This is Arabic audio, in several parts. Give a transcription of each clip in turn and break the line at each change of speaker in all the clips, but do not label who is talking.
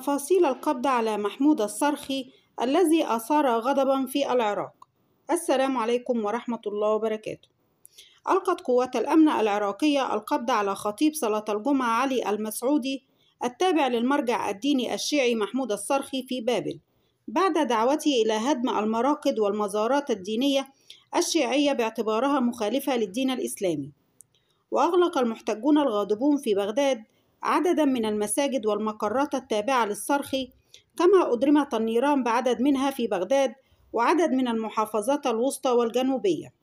تفاصيل القبض على محمود الصرخي الذي أثار غضبا في العراق السلام عليكم ورحمة الله وبركاته ألقت قوات الأمن العراقية القبض على خطيب صلاة الجمعة علي المسعودي التابع للمرجع الديني الشيعي محمود الصرخي في بابل بعد دعوته إلى هدم المراقد والمزارات الدينية الشيعية باعتبارها مخالفة للدين الإسلامي وأغلق المحتجون الغاضبون في بغداد عددا من المساجد والمقرات التابعة للصرخي كما أدرمت النيران بعدد منها في بغداد وعدد من المحافظات الوسطى والجنوبية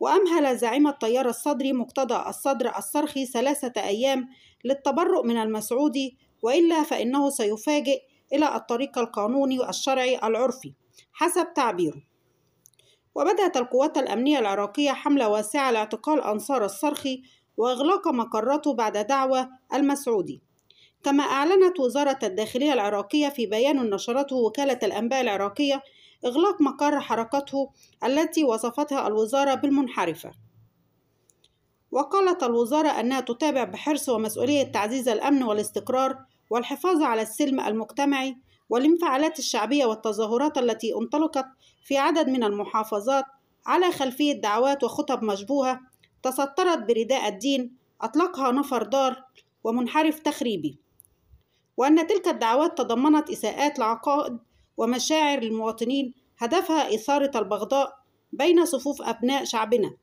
وأمهل زعيم التيار الصدري مقتضى الصدر الصرخي ثلاثة أيام للتبرؤ من المسعودي وإلا فإنه سيفاجئ إلى الطريق القانوني الشرعي العرفي حسب تعبيره وبدأت القوات الأمنية العراقية حملة واسعة لاعتقال أنصار الصرخي وإغلاق مقراته بعد دعوة المسعودي كما أعلنت وزارة الداخلية العراقية في بيان نشرته وكالة الأنباء العراقية إغلاق مقر حركته التي وصفتها الوزارة بالمنحرفة وقالت الوزارة أنها تتابع بحرص ومسؤولية تعزيز الأمن والاستقرار والحفاظ على السلم المجتمعي والانفعالات الشعبية والتظاهرات التي انطلقت في عدد من المحافظات على خلفية دعوات وخطب مشبوهة تسترت برداء الدين أطلقها نفر دار ومنحرف تخريبي وأن تلك الدعوات تضمنت إساءات العقائد ومشاعر المواطنين هدفها إثارة البغضاء بين صفوف أبناء شعبنا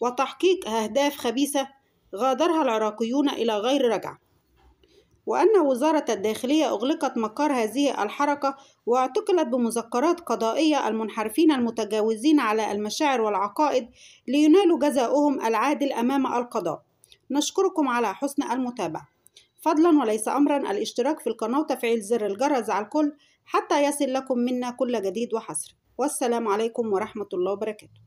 وتحقيق أهداف خبيثة غادرها العراقيون إلى غير رجعة وأن وزارة الداخلية أغلقت مقر هذه الحركة واعتقلت بمذكرات قضائية المنحرفين المتجاوزين على المشاعر والعقائد لينالوا جزاؤهم العادل أمام القضاء نشكركم على حسن المتابعة فضلا وليس أمرا الاشتراك في القناة وتفعيل زر الجرس على الكل حتى يصل لكم منا كل جديد وحصري والسلام عليكم ورحمة الله وبركاته